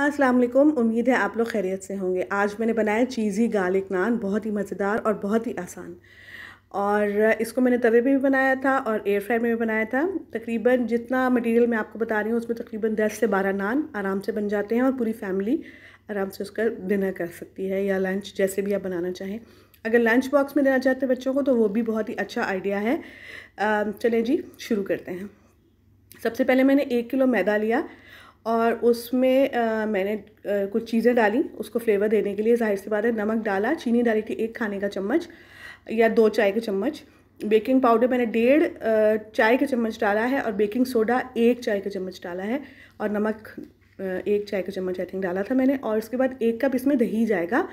अस्सलाम वालेकुम उम्मीद है आप लोग खैरियत से होंगे आज मैंने बनाया चीज़ी गार्लिक नान बहुत ही मज़ेदार और बहुत ही आसान और इसको मैंने तवे में भी बनाया था और एयर फ्राई में भी बनाया था तकरीबन जितना मटेरियल मैं आपको बता रही हूँ उसमें तकरीबन 10 से 12 नान आराम से बन जाते हैं और पूरी फैमिली आराम से उसका डिनर कर सकती है या लंच जैसे भी आप बनाना चाहें अगर लंच बॉक्स में देना चाहते हैं बच्चों को तो वो भी बहुत ही अच्छा आइडिया है चलें जी शुरू करते हैं सबसे पहले मैंने एक किलो मैदा लिया और उसमें आ, मैंने आ, कुछ चीज़ें डाली उसको फ्लेवर देने के लिए जाहिर सी बात है नमक डाला चीनी डाली थी एक खाने का चम्मच या दो चाय के चम्मच बेकिंग पाउडर मैंने डेढ़ चाय के चम्मच डाला है और बेकिंग सोडा एक चाय का चम्मच डाला है और नमक एक चाय का चम्मच आई थिंक डाला था मैंने और उसके बाद एक कप इसमें दही जाएगा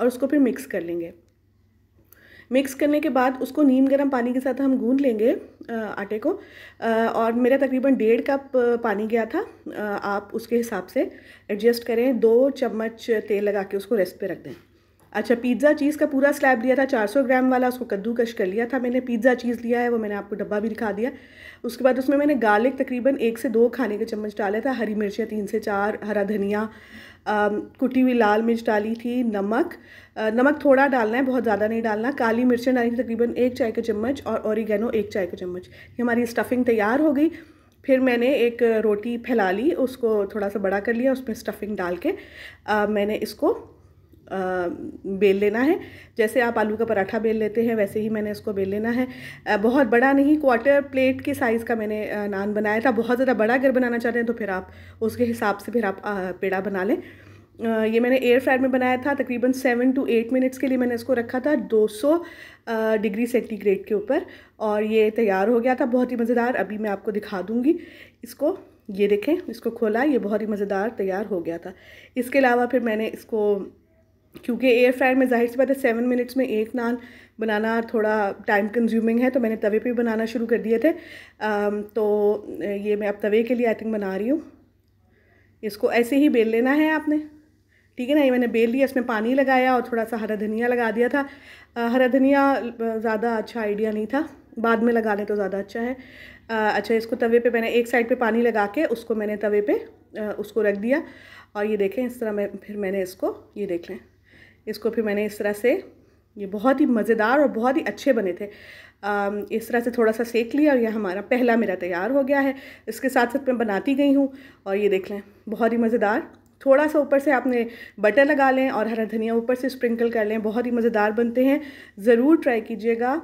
और उसको फिर मिक्स कर लेंगे मिक्स करने के बाद उसको नीम गर्म पानी के साथ हम गूंद लेंगे आटे को और मेरा तकरीबन डेढ़ कप पानी गया था आप उसके हिसाब से एडजस्ट करें दो चम्मच तेल लगा के उसको रेस्ट पे रख दें अच्छा पिज़्ज़ा चीज़ का पूरा स्लैब लिया था 400 ग्राम वाला उसको कद्दूकश कर लिया था मैंने पिज़्ज़ा चीज़ लिया है वो मैंने आपको डब्बा भी दिखा दिया उसके बाद उसमें मैंने गार्लिक तकरीबन एक से दो खाने के चम्मच डाला था हरी मिर्चें तीन से चार हरा धनिया कुटी हुई लाल मिर्च डाली थी नमक नमक थोड़ा डालना है बहुत ज़्यादा नहीं डालना काली मिर्चें डाली थी तकरीबन एक चाय का चम्मच और औरिगेनो एक चाय का चम्मच ये हमारी स्टफिंग तैयार हो गई फिर मैंने एक रोटी फैला ली उसको थोड़ा सा बड़ा कर लिया उसमें स्टफिंग डाल के आ, मैंने इसको बेल लेना है जैसे आप आलू का पराठा बेल लेते हैं वैसे ही मैंने इसको बेल लेना है बहुत बड़ा नहीं क्वार्टर प्लेट के साइज़ का मैंने नान बनाया था बहुत ज़्यादा बड़ा अगर बनाना चाहते हैं तो फिर आप उसके हिसाब से फिर आप पेड़ा बना लें ये मैंने एयर फ्रायर में बनाया था तकरीबन सेवन टू एट मिनट्स के लिए मैंने इसको रखा था 200 डिग्री सेंटीग्रेड के ऊपर और ये तैयार हो गया था बहुत ही मज़ेदार अभी मैं आपको दिखा दूँगी इसको ये देखें इसको खोला ये बहुत ही मज़ेदार तैयार हो गया था इसके अलावा फिर मैंने इसको क्योंकि एयर फ्रायर में जाहिर सी बात है सेवन मिनट्स में एक नान बनाना थोड़ा टाइम कंज्यूमिंग है तो मैंने तवे पे बनाना शुरू कर दिए थे तो ये मैं अब तवे के लिए आई थिंक बना रही हूँ इसको ऐसे ही बेल लेना है आपने ठीक है ना ये मैंने बेल लिया इसमें पानी लगाया और थोड़ा सा हरा धनिया लगा दिया था आ, हरा धनिया ज़्यादा अच्छा आइडिया नहीं था बाद में लगाने तो ज़्यादा अच्छा है आ, अच्छा इसको तवे पर मैंने एक साइड पर पानी लगा के उसको मैंने तवे पर उसको रख दिया और ये देखें इस तरह मैं फिर मैंने इसको ये देख लें इसको फिर मैंने इस तरह से ये बहुत ही मज़ेदार और बहुत ही अच्छे बने थे इस तरह से थोड़ा सा सेक लिया और यह हमारा पहला मेरा तैयार हो गया है इसके साथ साथ मैं बनाती गई हूँ और ये देख लें बहुत ही मज़ेदार थोड़ा सा ऊपर से आपने बटर लगा लें और हरा धनिया ऊपर से स्प्रिंकल कर लें बहुत ही मज़ेदार बनते हैं ज़रूर ट्राई कीजिएगा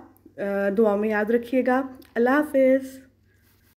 दुआ में याद रखिएगा अल्लाह हाफिज़